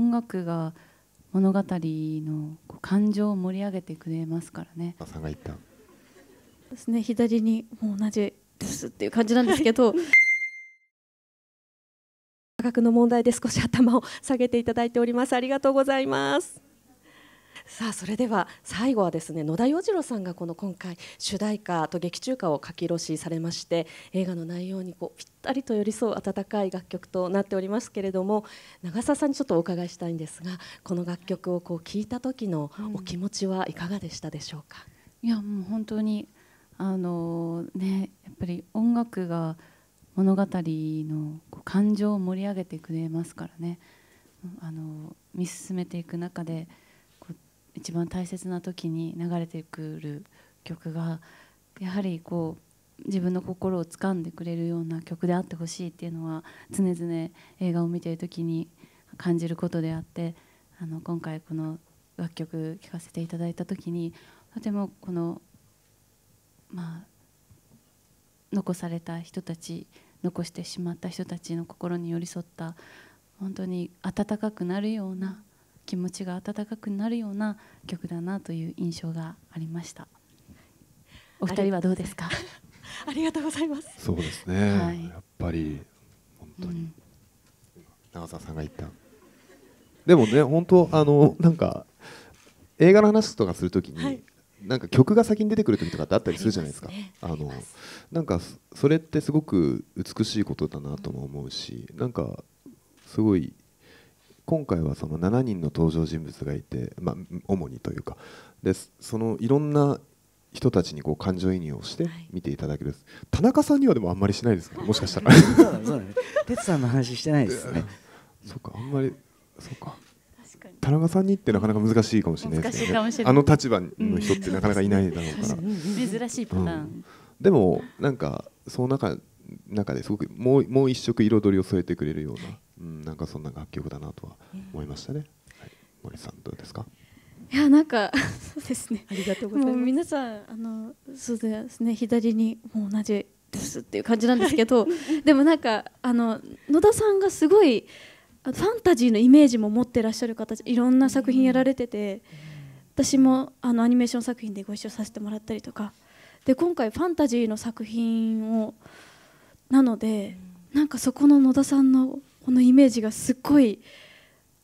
音楽が物語の感情を盛り上げてくれますからね。さんが言ったですね左にもう同じですっていう感じなんですけど、はい、価格の問題で少し頭を下げていただいておりますありがとうございます。さあそれでは最後はですね野田洋次郎さんがこの今回主題歌と劇中歌を書き下ろしされまして映画の内容にこうぴったりと寄り添う温かい楽曲となっておりますけれども長澤さんにちょっとお伺いしたいんですがこの楽曲をこう聴いた時のお気持ちはいかがでしたでしょうか、うん、いやもう本当にあのねやっぱり音楽が物語の感情を盛り上げてくれますからねあの見進めていく中で。一番大切な時に流れてくる曲がやはりこう自分の心を掴んでくれるような曲であってほしいっていうのは常々映画を見ている時に感じることであってあの今回この楽曲聴かせていただいた時にとてもこのまあ残された人たち残してしまった人たちの心に寄り添った本当に温かくなるような気持ちが温かくなるような曲だなという印象がありましたお二人はどうですかありがとうございます そうですね、はい、やっぱり本当に、うん、長澤さんが言ったでもね本当あのなんか映画の話とかするときに、はい、なんか曲が先に出てくる時とかってあったりするじゃないですか。あ、ね、のなんかそれってすごく美しいことだなとも思うし、うん、なんかすごい今回はその7人の登場人物がいて、まあ、主にというかでそのいろんな人たちにこう感情移入をして見ていただける、はい、田中さんにはでもあんまりしないですけどもしかしたら そうだね哲さんの話してないですねそうかあんまりそうか田中さんにってなかなか難しいかもしれないですけど、ね、あの立場の人ってなかなかいないだろうから、珍しいパターン、うん、でもなんかその中中ですごくもうもう一色彩りを添えてくれるようなうん、なんかそんな楽曲だなとは思いましたね。はい、森さんどうですか。いやなんかそうですね。ありがとうございます。皆さんあのそうですね左にもう同じですっていう感じなんですけど、でもなんかあの野田さんがすごいファンタジーのイメージも持ってらっしゃる方いろんな作品やられてて、うん、私もあのアニメーション作品でご一緒させてもらったりとかで今回ファンタジーの作品をなので、うん、なんかそこの野田さんのこのイメージがすっごい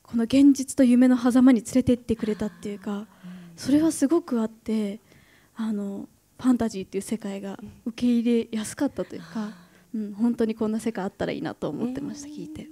この現実と夢の狭間に連れてってくれたっていうかそれはすごくあってあのファンタジーっていう世界が受け入れやすかったというか、うん、本当にこんな世界あったらいいなと思ってました、聞いて。